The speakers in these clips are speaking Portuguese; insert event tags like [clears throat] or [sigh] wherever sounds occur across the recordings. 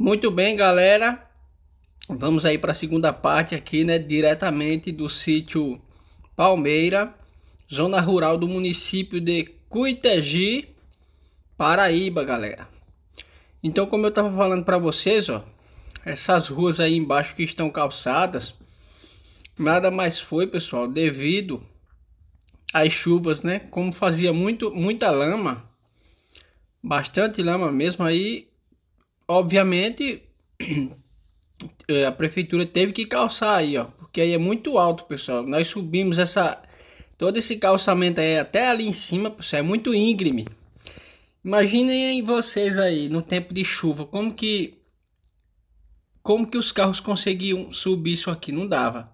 Muito bem, galera. Vamos aí para a segunda parte aqui, né? Diretamente do sítio Palmeira, zona rural do município de Cuitegi, Paraíba, galera. Então, como eu estava falando para vocês, ó, essas ruas aí embaixo que estão calçadas, nada mais foi, pessoal, devido às chuvas, né? Como fazia muito, muita lama, bastante lama mesmo, aí obviamente, [clears throat] eh, a prefeitura teve que calçar aí, ó. Porque aí é muito alto, pessoal. Nós subimos essa. Todo esse calçamento aí até ali em cima, pessoal, é muito íngreme. Imaginem vocês aí no tempo de chuva, como que como que os carros conseguiam subir isso aqui? Não dava.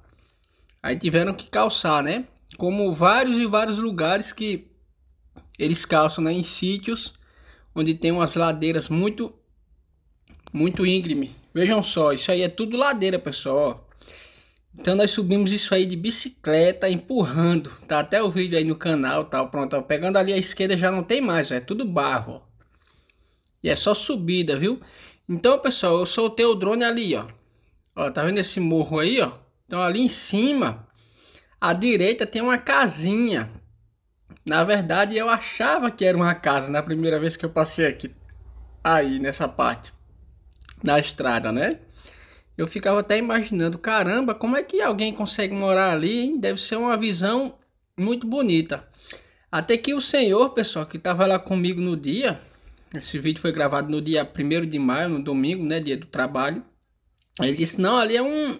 Aí tiveram que calçar, né? Como vários e vários lugares que eles calçam né? em sítios onde tem umas ladeiras muito muito íngreme. Vejam só, isso aí é tudo ladeira, pessoal. Então nós subimos isso aí de bicicleta, empurrando. Tá até o vídeo aí no canal, tá? Pronto, ó, pegando ali a esquerda já não tem mais, ó, é tudo barro. Ó. E é só subida, viu? Então, pessoal, eu soltei o drone ali, ó. Ó, tá vendo esse morro aí, ó? Então ali em cima, à direita tem uma casinha. Na verdade, eu achava que era uma casa na primeira vez que eu passei aqui. Aí, nessa parte na estrada, né? Eu ficava até imaginando, caramba, como é que alguém consegue morar ali? Hein? Deve ser uma visão muito bonita. Até que o senhor, pessoal, que estava lá comigo no dia, esse vídeo foi gravado no dia 1 de maio, no domingo, né, dia do trabalho. Ele disse: "Não, ali é um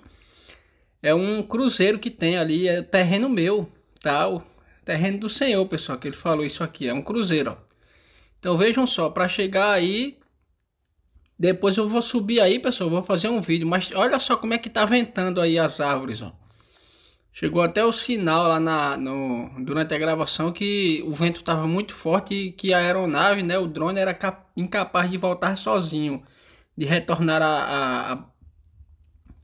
é um cruzeiro que tem ali, é terreno meu, tal, terreno do senhor, pessoal, que ele falou isso aqui, é um cruzeiro, ó. Então vejam só, para chegar aí depois eu vou subir aí, pessoal, vou fazer um vídeo. Mas olha só como é que tá ventando aí as árvores, ó. Chegou até o sinal lá na, no, durante a gravação que o vento estava muito forte e que a aeronave, né, o drone era incapaz de voltar sozinho, de retornar a, a,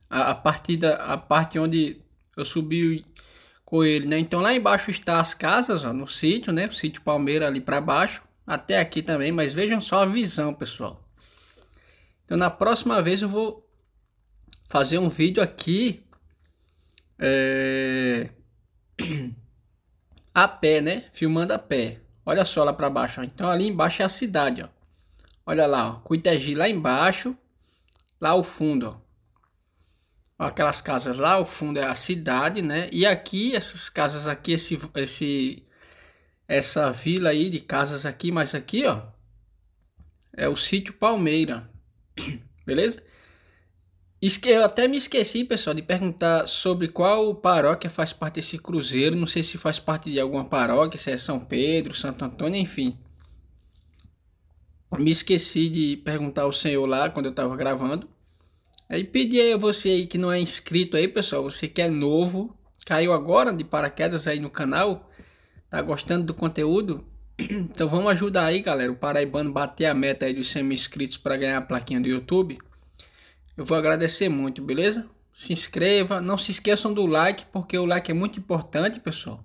a, a, partida, a parte onde eu subi com ele, né? Então lá embaixo está as casas, ó, no sítio, né? O sítio Palmeira ali para baixo, até aqui também, mas vejam só a visão, pessoal. Então na próxima vez eu vou fazer um vídeo aqui é, [clears throat] a pé, né? Filmando a pé. Olha só lá para baixo. Ó. Então ali embaixo é a cidade, ó. Olha lá, ó. Cuitagi lá embaixo, lá ao fundo, ó. Aquelas casas lá, ao fundo é a cidade, né? E aqui, essas casas aqui, esse, esse, essa vila aí de casas aqui, mas aqui, ó, é o sítio Palmeira. [coughs] Beleza? Eu até me esqueci, pessoal, de perguntar sobre qual paróquia faz parte desse cruzeiro. Não sei se faz parte de alguma paróquia, se é São Pedro, Santo Antônio, enfim. Me esqueci de perguntar ao senhor lá quando eu estava gravando. Aí pedi a você aí que não é inscrito aí, pessoal, você que é novo, caiu agora de paraquedas aí no canal, tá gostando do conteúdo, [clears throat] Então vamos ajudar aí, galera, o paraibano bater a meta aí dos 100 mil inscritos para ganhar a plaquinha do YouTube. Eu vou agradecer muito, beleza? Se inscreva, não se esqueçam do like, porque o like é muito importante, pessoal.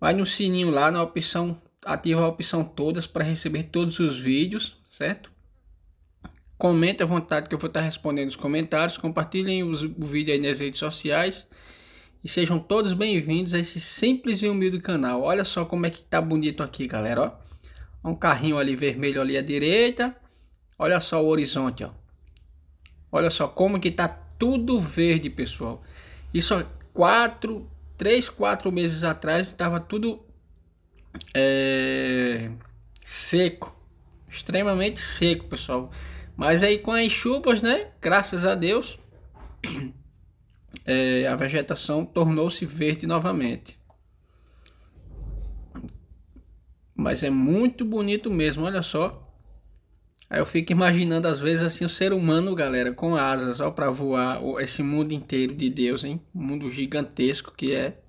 Vai no sininho lá, na opção, ativa a opção todas para receber todos os vídeos, certo? Comenta à vontade que eu vou estar respondendo os comentários. Compartilhem os, o vídeo aí nas redes sociais e sejam todos bem-vindos a esse simples e humilde canal. Olha só como é que tá bonito aqui, galera, ó. Um carrinho ali vermelho ali à direita. Olha só o horizonte, ó. Olha só como que tá tudo verde, pessoal. Isso há quatro, três, quatro meses atrás estava tudo é, seco, extremamente seco, pessoal. Mas aí com as chuvas, né? Graças a Deus é, a vegetação tornou-se verde novamente. Mas é muito bonito mesmo, olha só. Aí eu fico imaginando às vezes assim o ser humano, galera, com asas, ó, para voar esse mundo inteiro de Deus, hein? mundo gigantesco que é.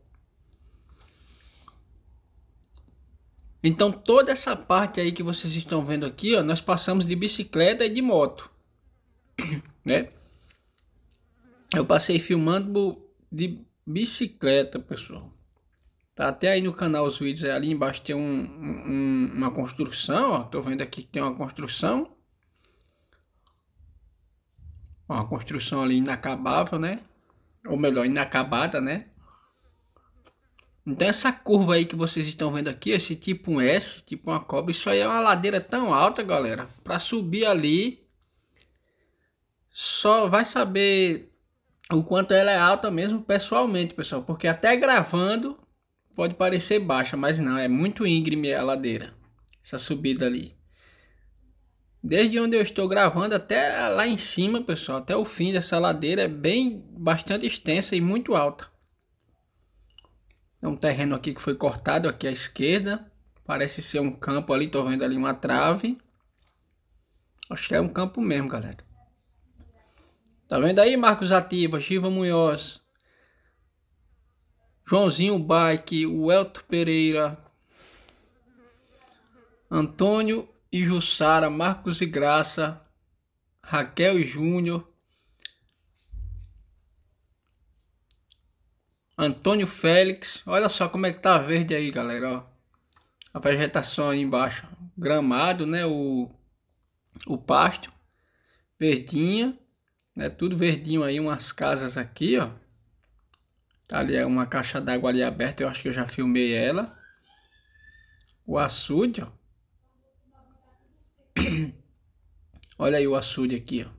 Então toda essa parte aí que vocês estão vendo aqui, ó, nós passamos de bicicleta e de moto, [coughs] né? Eu passei filmando de bicicleta, pessoal. Tá até aí no canal os vídeos, é ali embaixo tem um, um, uma construção, ó. Tô vendo aqui que tem uma construção. Uma construção ali inacabável, né? Ou melhor, inacabada, né? Então essa curva aí que vocês estão vendo aqui, esse tipo um S, tipo uma cobra, isso aí é uma ladeira tão alta, galera. Para subir ali, só vai saber o quanto ela é alta mesmo pessoalmente, pessoal, porque até gravando pode parecer baixa, mas não, é muito íngreme a ladeira, essa subida ali. Desde onde eu estou gravando até lá em cima, pessoal, até o fim dessa ladeira é bem bastante extensa e muito alta. É um terreno aqui que foi cortado aqui à esquerda, parece ser um campo ali, tô vendo ali uma trave. Acho que é um campo mesmo, galera. Tá vendo aí, Marcos Ativa, Giva Munhoz, Joãozinho Bike, o Pereira, Antônio e Jussara, Marcos e Graça, Raquel e Júnior, Antônio Félix. Olha só como é que tá verde aí, galera. Ó. A vegetação aí embaixo. Gramado, né? O, o pasto. Verdinha né? Tudo verdinho aí, umas casas aqui, ó. Tá ali é uma caixa d'água ali aberta, eu acho que eu já filmei ela. O açude, ó. [clears throat] Olha aí o açude aqui, ó.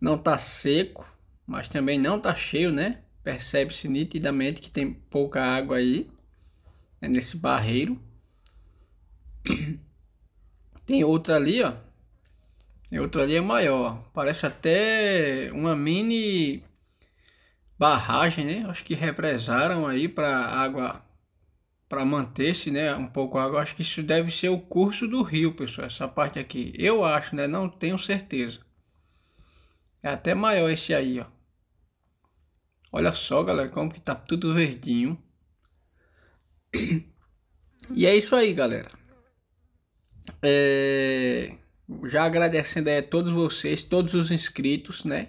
Não tá seco, mas também não tá cheio, né? Percebe-se nitidamente que tem pouca água aí, né? nesse barreiro. [clears throat] Tem outra ali, ó ali é maior. Parece até uma mini barragem, né? Acho que represaram aí para água para manter-se, né, um pouco a água. Acho que isso deve ser o curso do rio, pessoal, essa parte aqui. Eu acho, né? Não tenho certeza. É até maior esse aí, ó. Olha só, galera, como que tá tudo verdinho. E é isso aí, galera. É já agradecendo a todos vocês, todos os inscritos, né?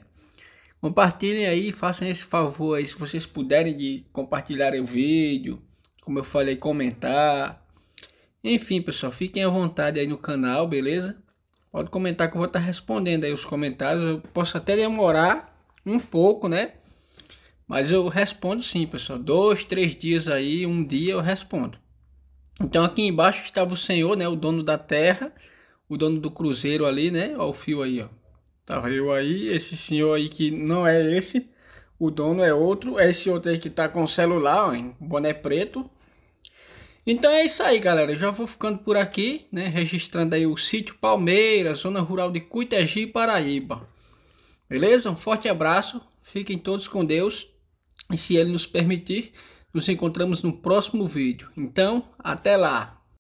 Compartilhem aí, façam esse favor aí, se vocês puderem de compartilhar o vídeo, como eu falei, comentar. Enfim, pessoal, fiquem à vontade aí no canal, beleza? Pode comentar que eu vou estar respondendo aí os comentários. Eu posso até demorar um pouco, né? Mas eu respondo sim, pessoal. Dois, três dias aí, um dia eu respondo. Então aqui embaixo estava o Senhor, né? O dono da terra o dono do Cruzeiro ali, né? Olha o fio aí, ó. Tava tá eu aí, esse senhor aí que não é esse, o dono é outro, é esse outro aí que tá com celular, ó, em boné preto. Então é isso aí, galera. Eu já vou ficando por aqui, né? Registrando aí o sítio Palmeiras, zona rural de Cuitagi, Paraíba. Beleza? Um forte abraço. Fiquem todos com Deus. E se ele nos permitir, nos encontramos no próximo vídeo. Então, até lá.